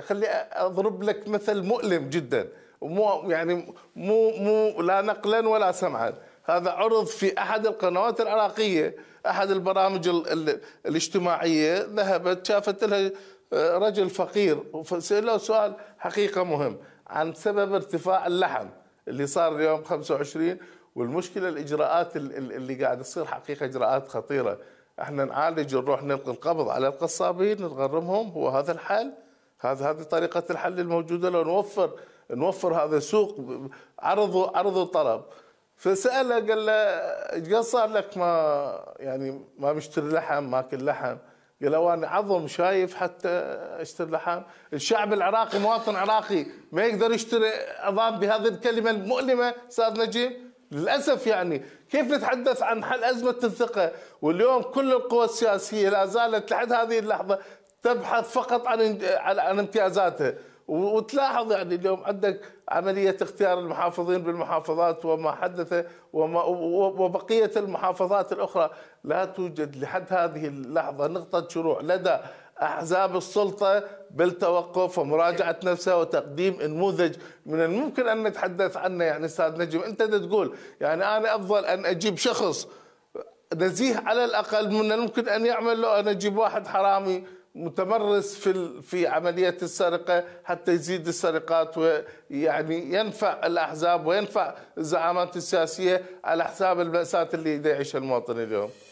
خلي اضرب لك مثل مؤلم جدا ومو يعني مو مو لا نقلا ولا سمعا هذا عرض في احد القنوات العراقيه احد البرامج ال ال الاجتماعيه ذهبت شافت لها آه، رجل فقير وساله سؤال حقيقه مهم عن سبب ارتفاع اللحم اللي صار اليوم 25 والمشكله الاجراءات اللي قاعد تصير حقيقه اجراءات خطيره احنا نعالج نروح نلقي القبض على القصابين نغرمهم هو هذا الحل هذا هذه طريقه الحل الموجوده لو نوفر نوفر هذا السوق عرض عرض وطلب فساله قال له ايش صار لك ما يعني ما مشتري لحم ماكل لحم قال له انا عظم شايف حتى اشتري لحم الشعب العراقي مواطن عراقي ما يقدر يشتري عظام بهذه الكلمه المؤلمه استاذ نجيب للاسف يعني كيف نتحدث عن حل ازمه الثقه واليوم كل القوى السياسيه لا زالت لحد هذه اللحظه تبحث فقط عن عن امتيازاته وتلاحظ يعني اليوم عندك عملية اختيار المحافظين بالمحافظات وما حدث وما وبقية المحافظات الأخرى لا توجد لحد هذه اللحظة نقطة شروع لدى أحزاب السلطة بالتوقف ومراجعة نفسها وتقديم نموذج من الممكن أن نتحدث عنه يعني أستاذ نجم أنت تقول يعني أنا أفضل أن أجيب شخص نزيه على الأقل من الممكن أن يعمل له أن أجيب واحد حرامي متمرس في في عمليه السرقه حتى يزيد السرقات ويعني ينفع الاحزاب وينفع الزعامات السياسيه على حساب الماساه اللي يعيشها المواطن اليوم.